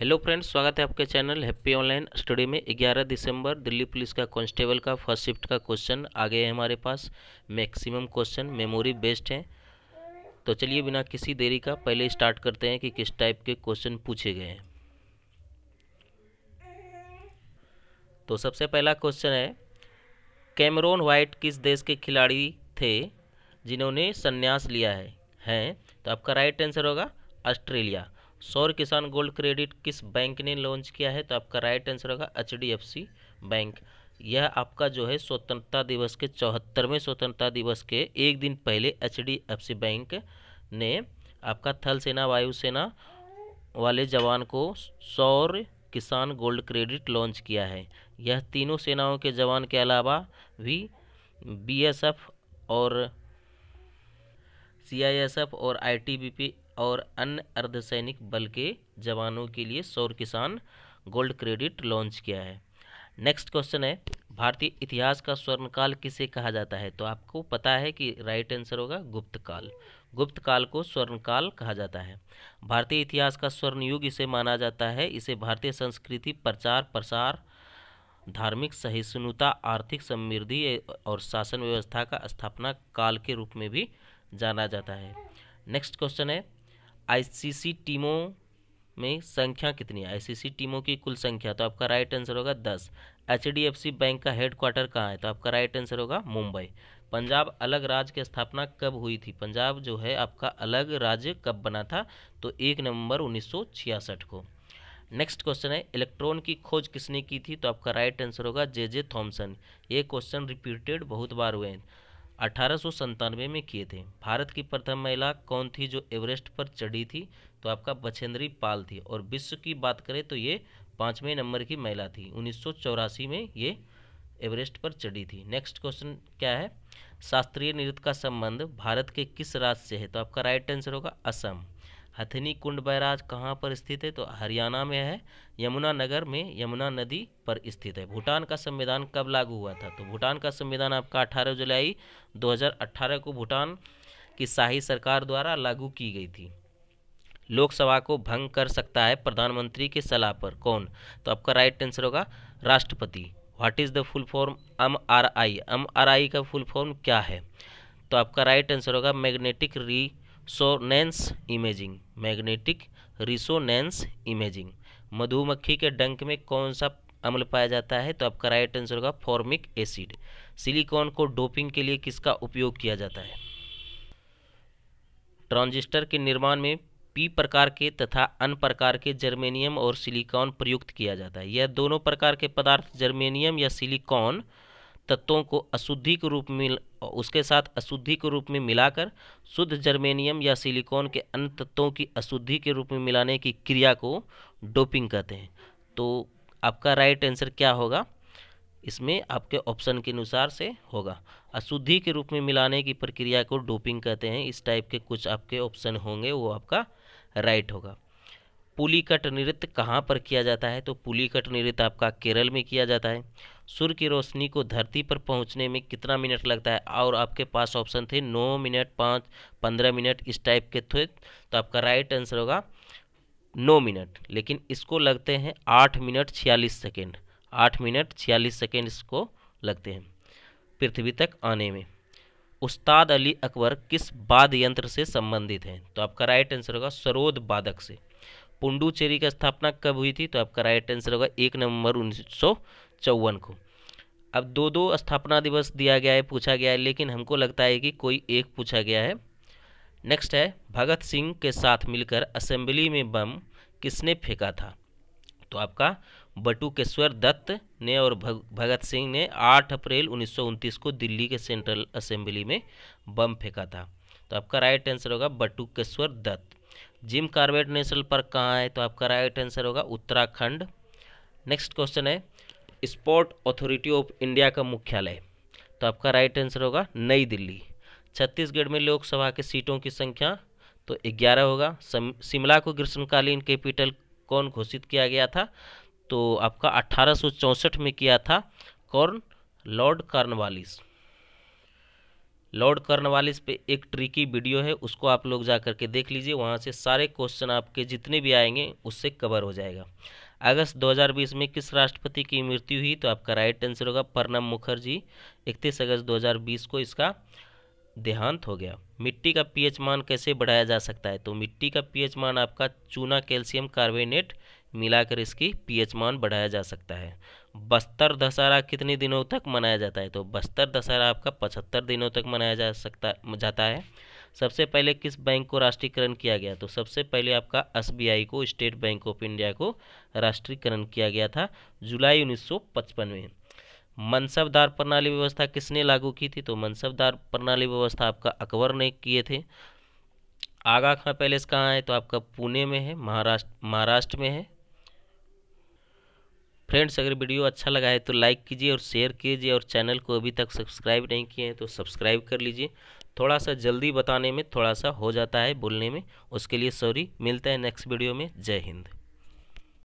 hello friends स्वागत है आपके चैनल हैप्पी ऑनलाइन स्टडी में 11 दिसंबर दिल्ली पुलिस का कांस्टेबल का फर्स्ट शिफ्ट का क्वेश्चन आ गया है हमारे पास मैक्सिमम क्वेश्चन मेमोरी बेस्ड हैं तो चलिए बिना किसी देरी का पहले स्टार्ट करते हैं कि किस टाइप के क्वेश्चन पूछे गए हैं तो सबसे पहला क्वेश्चन है कैमरोन वाइट किस देश के खिलाड़ी थे जिन्होंने संन्यास लिया है हैं तो आपका राइट आंसर होगा ऑस्ट्रेलिया सौर किसान गोल्ड क्रेडिट किस बैंक ने लॉन्च किया है तो आपका राइट आंसर होगा एच बैंक यह आपका जो है स्वतंत्रता दिवस के चौहत्तरवें स्वतंत्रता दिवस के एक दिन पहले एच बैंक ने आपका थल सेना वायुसेना वाले जवान को सौर किसान गोल्ड क्रेडिट लॉन्च किया है यह तीनों सेनाओं के जवान के अलावा भी बीएसएफ और सीआईएसएफ और आईटीबीपी और अन्य अर्धसैनिक बल के जवानों के लिए सौर किसान गोल्ड क्रेडिट लॉन्च किया है नेक्स्ट क्वेश्चन है भारतीय इतिहास का स्वर्णकाल किसे कहा जाता है तो आपको पता है कि राइट आंसर होगा गुप्त काल गुप्त काल को स्वर्णकाल कहा जाता है भारतीय इतिहास का स्वर्ण युग इसे माना जाता है इसे भारतीय संस्कृति प्रचार प्रसार धार्मिक सहिष्णुता आर्थिक समृद्धि और शासन व्यवस्था का स्थापना काल के रूप में भी जाना जाता है नेक्स्ट क्वेश्चन है आईसीसी टीमों में संख्या कितनी है आईसीसी टीमों की कुल संख्या तो आपका राइट आंसर होगा दस सी बैंक का हेड क्वार्टर कहाँ है तो आपका राइट आंसर होगा मुंबई पंजाब अलग राज्य की स्थापना कब हुई थी पंजाब जो है आपका अलग राज्य कब बना था तो एक नवंबर 1966 को नेक्स्ट क्वेश्चन है इलेक्ट्रॉन की खोज किसने की थी तो आपका राइट आंसर होगा जे जे थॉम्सन ये क्वेश्चन रिपीटेड बहुत बार हुए हैं अठारह में किए थे भारत की प्रथम महिला कौन थी जो एवरेस्ट पर चढ़ी थी तो आपका बछेंद्री पाल थी और विश्व की बात करें तो ये पाँचवें नंबर की महिला थी उन्नीस में ये एवरेस्ट पर चढ़ी थी नेक्स्ट क्वेश्चन क्या है शास्त्रीय नृत्य का संबंध भारत के किस राज्य से है तो आपका राइट आंसर होगा असम हथनी कुंड बैराज कहाँ पर स्थित है तो हरियाणा में है यमुना नगर में यमुना नदी पर स्थित है भूटान का संविधान कब लागू हुआ था तो भूटान का संविधान आपका 18 जुलाई 2018 को भूटान की शाही सरकार द्वारा लागू की गई थी लोकसभा को भंग कर सकता है प्रधानमंत्री के सलाह पर कौन तो आपका राइट आंसर होगा राष्ट्रपति what is the full form M R I M R I का फुल फॉर्म क्या है तो आपका राइट आंसर होगा magnetic re resonance imaging magnetic resonance imaging मधुमक्खी के डंक में कौन सा अम्ल पाया जाता है तो आपका राइट आंसर होगा फॉर्मिक एसिड सिलिकॉन को डोपिंग के लिए किसका उपयोग किया जाता है ट्रांजिस्टर के निर्माण में पी प्रकार के तथा अन्य प्रकार के जर्मेनियम और सिलिकॉन प्रयुक्त किया जाता है यह दोनों प्रकार के पदार्थ जर्मेनियम या सिलिकॉन तत्वों को अशुद्धि के रूप में उसके साथ अशुद्धि के रूप में मिलाकर शुद्ध जर्मेनियम या सिलिकॉन के अन्य तत्वों की अशुद्धि के रूप में मिलाने की क्रिया को डोपिंग कहते हैं तो आपका राइट आंसर क्या होगा इसमें आपके ऑप्शन के अनुसार से होगा अशुद्धि के रूप में मिलाने की प्रक्रिया को डोपिंग कहते हैं इस टाइप के कुछ आपके ऑप्शन होंगे वो आपका राइट होगा पुलिकट नृत्य कहाँ पर किया जाता है तो पुलिकट नृत्य आपका केरल में किया जाता है सूर्य की रोशनी को धरती पर पहुंचने में कितना मिनट लगता है और आपके पास ऑप्शन थे नौ मिनट पाँच पंद्रह मिनट इस टाइप के थे तो आपका राइट आंसर होगा नौ मिनट लेकिन इसको लगते हैं आठ मिनट छियालीस सेकेंड आठ मिनट छियालीस सेकेंड इसको लगते हैं पृथ्वी तक आने में उस्ताद अली अकबर किस वाद यंत्र से संबंधित हैं तो आपका राइट आंसर होगा सरोद वादक से पुंडुचेरी का स्थापना कब हुई थी तो आपका राइट आंसर होगा एक नवंबर उन्नीस को अब दो दो स्थापना दिवस दिया गया है पूछा गया है लेकिन हमको लगता है कि कोई एक पूछा गया है नेक्स्ट है भगत सिंह के साथ मिलकर असेंबली में बम किसने फेंका था तो आपका बटुकेश्वर दत्त ने और भगत सिंह ने 8 अप्रैल उन्नीस को दिल्ली के सेंट्रल असेंबली में बम फेंका था तो आपका राइट आंसर होगा Batukeshwar Dutt Jim Corbett national park कहाँ है तो आपका राइट आंसर होगा उत्तराखंड नेक्स्ट क्वेश्चन है स्पोर्ट अथॉरिटी ऑफ इंडिया का मुख्यालय तो आपका राइट आंसर होगा नई दिल्ली छत्तीसगढ़ में लोकसभा की सीटों की संख्या तो ग्यारह होगा शिमला को ग्रीष्मकालीन कैपिटल कौन घोषित किया गया था तो आपका अठारह में किया था कौन लॉर्ड कार्नवालिस लॉड कर्नवालिस इस पर एक ट्रिकी वीडियो है उसको आप लोग जा करके देख लीजिए वहाँ से सारे क्वेश्चन आपके जितने भी आएंगे उससे कवर हो जाएगा अगस्त 2020 में किस राष्ट्रपति की मृत्यु हुई तो आपका राइट आंसर होगा प्रणब मुखर्जी 31 अगस्त 2020 को इसका देहांत हो गया मिट्टी का पीएच मान कैसे बढ़ाया जा सकता है तो मिट्टी का पीएच मान आपका चूना कैल्शियम कार्बोनेट मिलाकर इसकी पीएच मान बढ़ाया जा सकता है बस्तर दशहरा कितने दिनों तक मनाया जाता है तो बस्तर दशहरा आपका पचहत्तर दिनों तक मनाया जा सकता जाता है सबसे पहले किस बैंक को राष्ट्रीयकरण किया गया तो सबसे पहले आपका एस को स्टेट बैंक ऑफ इंडिया को राष्ट्रीयकरण किया गया था जुलाई उन्नीस में मनसबदार प्रणाली व्यवस्था किसने लागू की थी तो मनसबदार प्रणाली व्यवस्था आपका अकबर ने किए थे आगा खां पैलेस कहाँ है तो आपका पुणे में है महाराष्ट्र महाराष्ट्र में है फ्रेंड्स अगर वीडियो अच्छा लगा है तो लाइक कीजिए और शेयर कीजिए और चैनल को अभी तक सब्सक्राइब नहीं किए हैं तो सब्सक्राइब कर लीजिए थोड़ा सा जल्दी बताने में थोड़ा सा हो जाता है बोलने में उसके लिए सॉरी मिलता है नेक्स्ट वीडियो में जय हिंद